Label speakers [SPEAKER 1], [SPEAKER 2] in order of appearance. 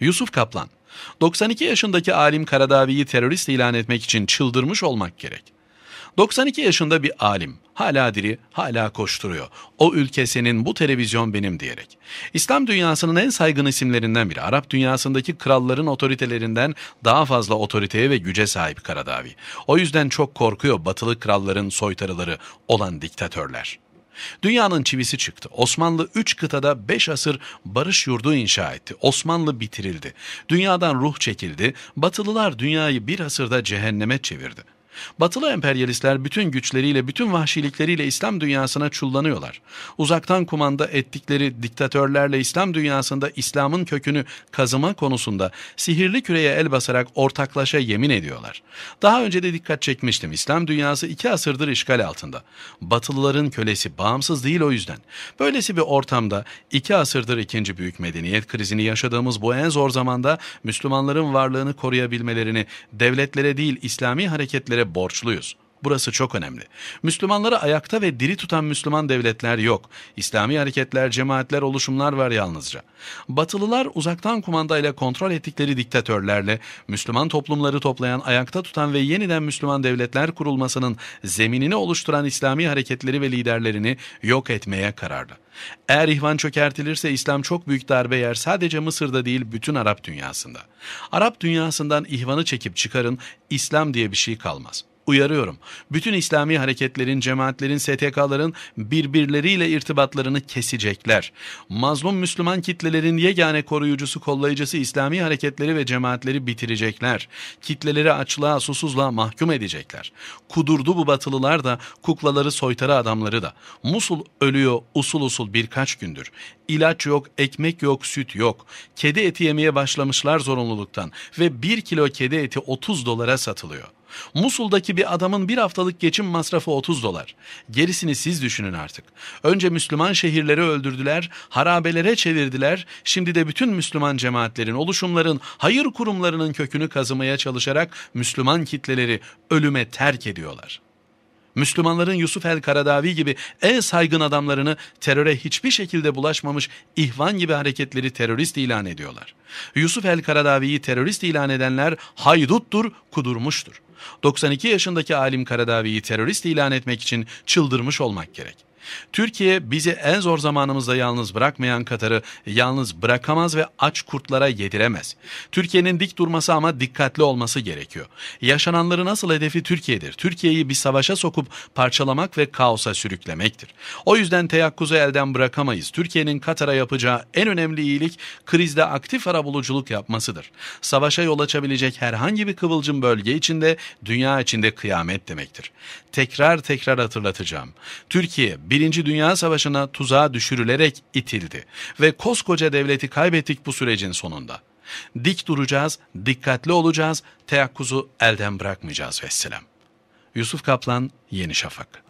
[SPEAKER 1] Yusuf Kaplan, 92 yaşındaki alim Karadavi'yi terörist ilan etmek için çıldırmış olmak gerek. 92 yaşında bir alim, hala diri, hala koşturuyor. O ülkesinin bu televizyon benim diyerek. İslam dünyasının en saygın isimlerinden biri, Arap dünyasındaki kralların otoritelerinden daha fazla otoriteye ve güce sahip Karadavi. O yüzden çok korkuyor batılı kralların soytarıları olan diktatörler.'' Dünyanın çivisi çıktı. Osmanlı 3 kıtada 5 asır barış yurdu inşa etti. Osmanlı bitirildi. Dünyadan ruh çekildi. Batılılar dünyayı bir asırda cehenneme çevirdi. Batılı emperyalistler bütün güçleriyle, bütün vahşilikleriyle İslam dünyasına çullanıyorlar. Uzaktan kumanda ettikleri diktatörlerle İslam dünyasında İslam'ın kökünü kazıma konusunda sihirli küreye el basarak ortaklaşa yemin ediyorlar. Daha önce de dikkat çekmiştim. İslam dünyası iki asırdır işgal altında. Batılıların kölesi bağımsız değil o yüzden. Böylesi bir ortamda iki asırdır ikinci büyük medeniyet krizini yaşadığımız bu en zor zamanda Müslümanların varlığını koruyabilmelerini devletlere değil İslami hareketlere borçluyuz. Burası çok önemli. Müslümanları ayakta ve diri tutan Müslüman devletler yok. İslami hareketler, cemaatler, oluşumlar var yalnızca. Batılılar uzaktan kumandayla kontrol ettikleri diktatörlerle Müslüman toplumları toplayan, ayakta tutan ve yeniden Müslüman devletler kurulmasının zeminini oluşturan İslami hareketleri ve liderlerini yok etmeye kararlı. Eğer ihvan çökertilirse İslam çok büyük darbe yer sadece Mısır'da değil bütün Arap dünyasında. Arap dünyasından ihvanı çekip çıkarın İslam diye bir şey kalmaz.'' Uyarıyorum. Bütün İslami hareketlerin, cemaatlerin, STK'ların birbirleriyle irtibatlarını kesecekler. Mazlum Müslüman kitlelerin yegane koruyucusu, kollayıcısı İslami hareketleri ve cemaatleri bitirecekler. Kitleleri açlığa, susuzluğa mahkum edecekler. Kudurdu bu batılılar da, kuklaları, soytarı adamları da. Musul ölüyor usul usul birkaç gündür. İlaç yok, ekmek yok, süt yok. Kedi eti yemeye başlamışlar zorunluluktan ve bir kilo kedi eti 30 dolara satılıyor. Musul'daki bir adamın bir haftalık geçim masrafı 30 dolar. Gerisini siz düşünün artık. Önce Müslüman şehirleri öldürdüler, harabelere çevirdiler. Şimdi de bütün Müslüman cemaatlerin, oluşumların, hayır kurumlarının kökünü kazımaya çalışarak Müslüman kitleleri ölüme terk ediyorlar. Müslümanların Yusuf el Karadavi gibi en saygın adamlarını teröre hiçbir şekilde bulaşmamış ihvan gibi hareketleri terörist ilan ediyorlar. Yusuf el Karadavi'yi terörist ilan edenler hayduttur, kudurmuştur. 92 yaşındaki alim Karadavi'yi terörist ilan etmek için çıldırmış olmak gerek. Türkiye bizi en zor zamanımızda yalnız bırakmayan Katar'ı yalnız bırakamaz ve aç kurtlara yediremez. Türkiye'nin dik durması ama dikkatli olması gerekiyor. Yaşananları nasıl hedefi Türkiye'dir. Türkiye'yi bir savaşa sokup parçalamak ve kaosa sürüklemektir. O yüzden teyakkuzu elden bırakamayız. Türkiye'nin Katar'a yapacağı en önemli iyilik krizde aktif arabuluculuk yapmasıdır. Savaşa yol açabilecek herhangi bir kıvılcım bölge içinde dünya içinde kıyamet demektir. Tekrar tekrar hatırlatacağım. Türkiye bir Birinci Dünya Savaşı'na tuzağa düşürülerek itildi ve koskoca devleti kaybettik bu sürecin sonunda. Dik duracağız, dikkatli olacağız, teyakkuzu elden bırakmayacağız vesselam. Yusuf Kaplan, Yeni Şafak